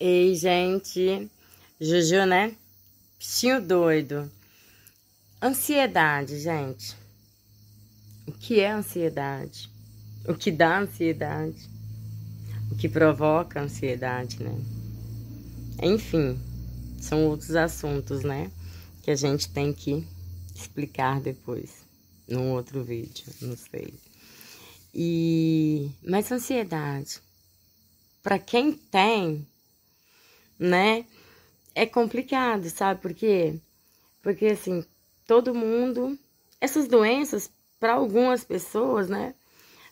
Ei, gente, Juju, né? pichinho doido. Ansiedade, gente. O que é ansiedade? O que dá ansiedade? O que provoca ansiedade, né? Enfim, são outros assuntos, né? Que a gente tem que explicar depois, num outro vídeo, não sei. E mas ansiedade, para quem tem, né? É complicado, sabe por quê? Porque assim, todo mundo, essas doenças para algumas pessoas, né,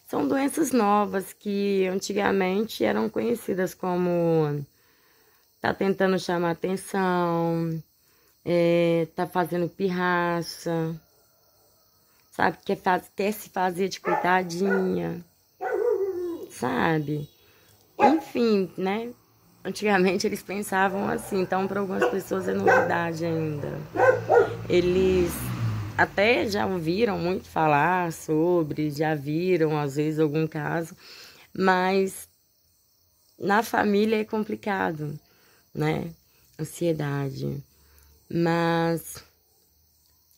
são doenças novas que antigamente eram conhecidas como tá tentando chamar atenção, é, tá fazendo pirraça, sabe? Quer, faz, quer se fazer de coitadinha, sabe? Enfim, né? Antigamente eles pensavam assim, então para algumas pessoas é novidade ainda. Eles até já ouviram muito falar sobre, já viram às vezes algum caso, mas na família é complicado, né? Ansiedade. Mas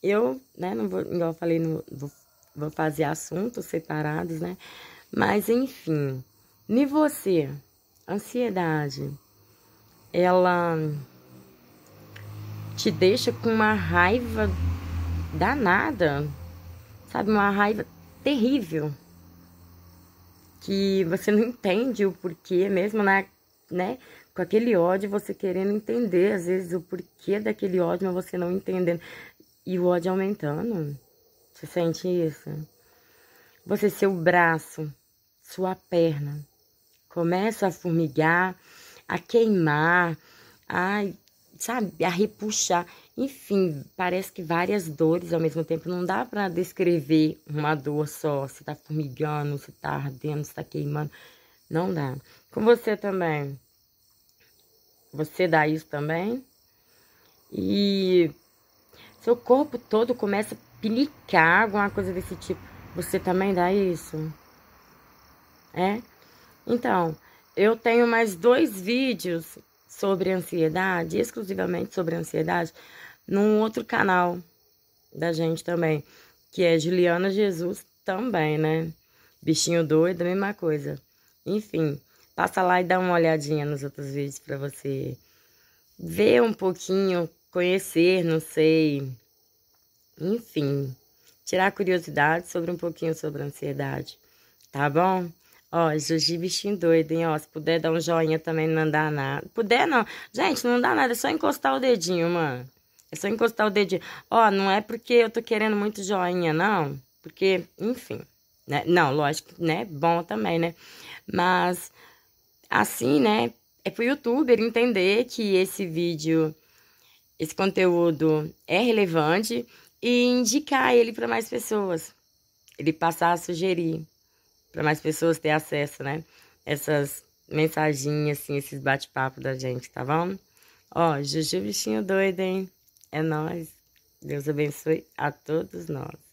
eu, né, não vou, igual eu falei, não vou, vou fazer assuntos separados, né? Mas enfim, e você? ansiedade, ela te deixa com uma raiva danada, sabe? Uma raiva terrível. Que você não entende o porquê, mesmo na, né? né? Com aquele ódio, você querendo entender, às vezes, o porquê daquele ódio, mas você não entendendo. E o ódio aumentando. Você sente isso? Você, seu braço, sua perna, começa a formigar, a queimar, a, sabe, a repuxar. Enfim, parece que várias dores ao mesmo tempo. Não dá para descrever uma dor só. Se tá formigando, se tá ardendo, se tá queimando. Não dá. Com você também. Você dá isso também. E seu corpo todo começa a pinicar, alguma coisa desse tipo. Você também dá isso? É? Então, eu tenho mais dois vídeos sobre ansiedade, exclusivamente sobre ansiedade, num outro canal da gente também, que é Juliana Jesus também, né? Bichinho doido, mesma coisa. Enfim, passa lá e dá uma olhadinha nos outros vídeos para você ver um pouquinho, conhecer, não sei. Enfim, tirar curiosidade sobre um pouquinho sobre ansiedade, tá bom? Ó, Juji, bichinho doido, hein? Ó, se puder dar um joinha também, não dá nada. Puder, não. Gente, não dá nada, é só encostar o dedinho, mano. É só encostar o dedinho. Ó, não é porque eu tô querendo muito joinha, não. Porque, enfim, né? Não, lógico, né? Bom também, né? Mas, assim, né? É pro youtuber entender que esse vídeo, esse conteúdo é relevante e indicar ele para mais pessoas. Ele passar a sugerir para mais pessoas ter acesso, né? Essas mensaginhas, assim, esses bate-papo da gente, tá bom? Ó, Juju Bichinho Doido, hein? É nós. Deus abençoe a todos nós.